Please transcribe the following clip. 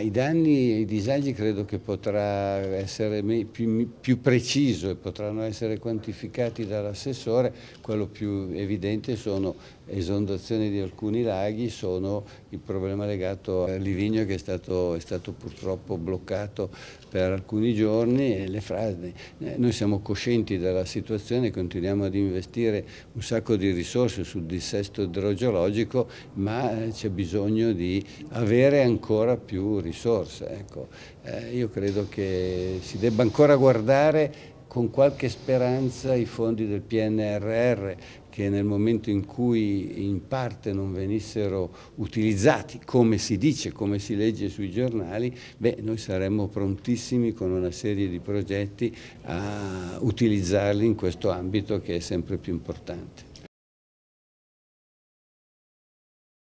I danni e i disagi credo che potrà essere più, più preciso e potranno essere quantificati dall'assessore, quello più evidente sono esondazioni di alcuni laghi, sono il problema legato a Livigno che è stato, è stato purtroppo bloccato per alcuni giorni e le frasi. Eh, noi siamo coscienti della situazione, continuiamo ad investire un sacco di risorse sul dissesto idrogeologico, ma eh, c'è bisogno di avere ancora più risorse risorse. Ecco. Eh, io credo che si debba ancora guardare con qualche speranza i fondi del PNRR che nel momento in cui in parte non venissero utilizzati, come si dice, come si legge sui giornali, beh, noi saremmo prontissimi con una serie di progetti a utilizzarli in questo ambito che è sempre più importante.